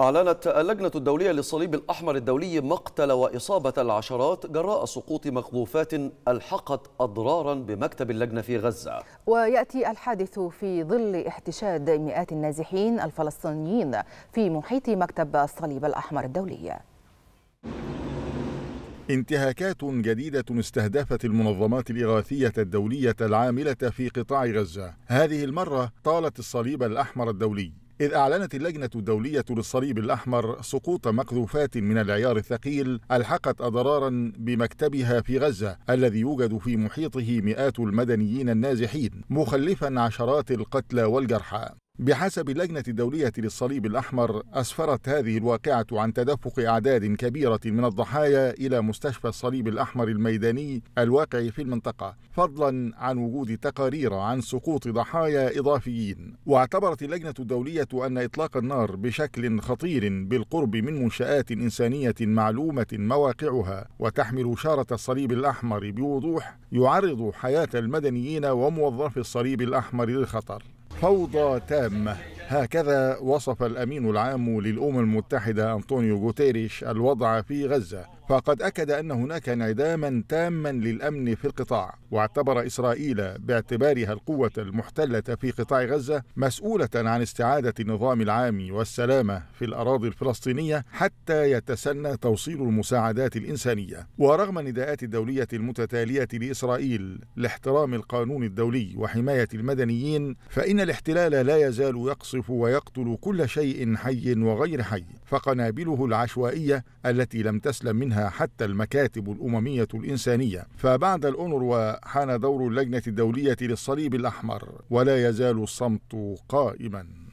أعلنت اللجنة الدولية للصليب الأحمر الدولي مقتل وإصابة العشرات جراء سقوط مقذوفات ألحقت أضرارا بمكتب اللجنة في غزة ويأتي الحادث في ظل احتشاد مئات النازحين الفلسطينيين في محيط مكتب الصليب الأحمر الدولي انتهاكات جديدة استهدفت المنظمات الإغاثية الدولية العاملة في قطاع غزة هذه المرة طالت الصليب الأحمر الدولي إذ أعلنت اللجنة الدولية للصليب الأحمر سقوط مقذوفات من العيار الثقيل ألحقت أضرارا بمكتبها في غزة الذي يوجد في محيطه مئات المدنيين النازحين مخلفا عشرات القتلى والجرحى بحسب اللجنة الدولية للصليب الأحمر أسفرت هذه الواقعة عن تدفق أعداد كبيرة من الضحايا إلى مستشفى الصليب الأحمر الميداني الواقع في المنطقة فضلا عن وجود تقارير عن سقوط ضحايا إضافيين واعتبرت اللجنة الدولية أن إطلاق النار بشكل خطير بالقرب من منشآت إنسانية معلومة مواقعها وتحمل شارة الصليب الأحمر بوضوح يعرض حياة المدنيين وموظفي الصليب الأحمر للخطر فوضى تامه هكذا وصف الامين العام للامم المتحده انطونيو غوتيريش الوضع في غزه فقد أكد أن هناك انعداما تاما للأمن في القطاع واعتبر إسرائيل باعتبارها القوة المحتلة في قطاع غزة مسؤولة عن استعادة النظام العام والسلامة في الأراضي الفلسطينية حتى يتسنى توصيل المساعدات الإنسانية ورغم النداءات الدولية المتتالية لإسرائيل لاحترام القانون الدولي وحماية المدنيين فإن الاحتلال لا يزال يقصف ويقتل كل شيء حي وغير حي فقنابله العشوائية التي لم تسلم منها منها حتى المكاتب الأممية الإنسانية فبعد الأونروا حان دور اللجنة الدولية للصليب الأحمر ولا يزال الصمت قائما